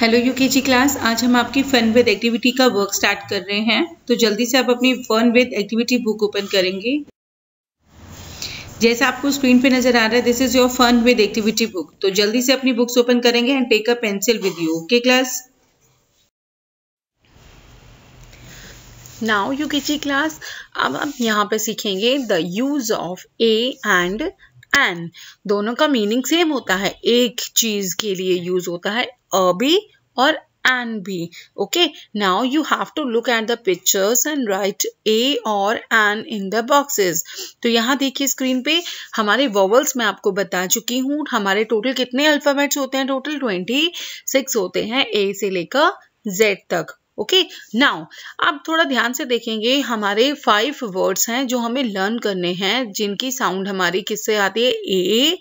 hello UKG class आज हम आपकी फन विद एक्टिविटी का वर्क स्टार्ट कर रहे हैं तो जल्दी से आप अपनी fun with activity book open करेंगे जैसा आपको स्क्रीन पे नजर आ रहा है this is your fun with activity book तो जल्दी से अपनी बुक्स ओपन करेंगे and take a pencil with you okay class now UKG class अब आप यहाँ पे सीखेंगे the use of a and an दोनों का मीनिंग सेम होता है एक चीज के लिए यूज होता है अ भी और एन भी okay now you have to look at the pictures and write a और एन इन द बॉक्सेस तो यहाँ देखिए स्क्रीन पे हमारे वॉवल्स मैं आपको बता चुकी हूँ हमारे टोटल कितने अल्फाबेट्स होते हैं टोटल ट्वेंटी सिक्स होते हैं ए से लेकर जेड तक ओके नाउ आप थोड़ा ध्यान से देखेंगे हमारे फाइव वर्ड्स हैं जो हमें लर्न करने हैं जिनकी साउंड हमारी किससे आती है ए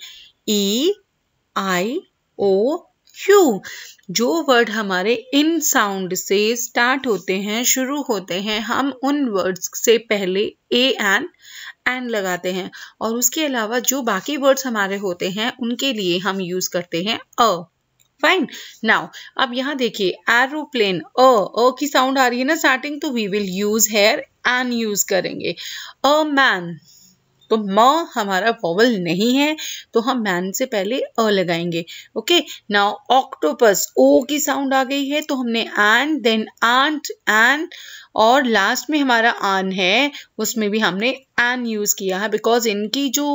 ई आई ओ क्यू जो वर्ड हमारे इन साउंड से स्टार्ट होते हैं शुरू होते हैं हम उन वर्ड्स से पहले ए एन एन लगाते हैं और उसके अलावा जो बाकी वर्ड्स हमारे होते हैं उनके लिए हम यूज़ करते हैं अ फाइन नाउ अब यहाँ देखिए एरोप्लेन अ अ की साउंड आ रही है ना स्टार्टिंग तो we will use here an use करेंगे अ मैन तो म हमारा वॉवल नहीं है तो हम मैन से पहले अ लगाएंगे ओके नाउ ऑक्टोपस ओ की साउंड आ गई है तो हमने एन देन आंट एन और लास्ट में हमारा आन है उसमें भी हमने एन यूज किया है बिकॉज इनकी जो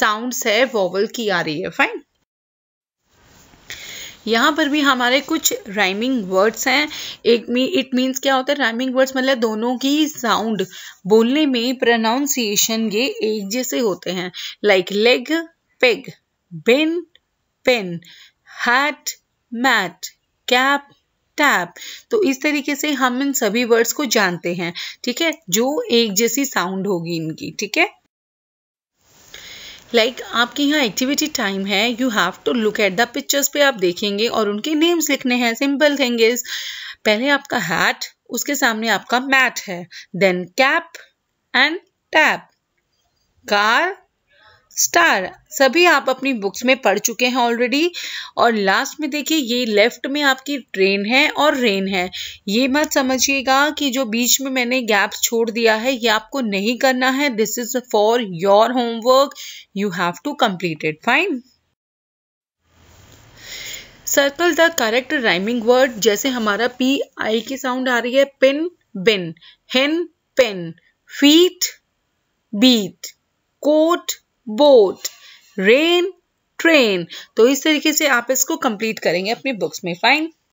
साउंड्स है वॉवल की आ रही है फाइन यहाँ पर भी हमारे कुछ राइमिंग वर्ड्स हैं एक मी इट मीन्स क्या होता है राइमिंग वर्ड्स मतलब दोनों की साउंड बोलने में प्रोनाउंसिएशन ये एक जैसे होते हैं like leg peg bin pen hat mat cap tap तो इस तरीके से हम इन सभी वर्ड्स को जानते हैं ठीक है जो एक जैसी साउंड होगी इनकी ठीक है लाइक like, आपके यहाँ एक्टिविटी टाइम है you have to look at the pictures पे आप देखेंगे और उनके नेम्स लिखने हैं सिंपल थिंग इज पहले आपका हैट उसके सामने आपका मैट है then cap and tap car star सभी आप अपनी बुक्स में पढ़ चुके हैं ऑलरेडी और लास्ट में देखिए ये लेफ्ट में आपकी ट्रेन है और रेन है ये मत समझिएगा कि जो बीच में मैंने गैप्स छोड़ दिया है ये आपको नहीं करना है this is for your homework you have to complete it fine circle the correct rhyming word जैसे हमारा पी आई की साउंड आ रही है pin bin hin pin feet beat coat boat rain train तो इस तरीके से आप इसको कंप्लीट करेंगे अपनी बुक्स में फाइन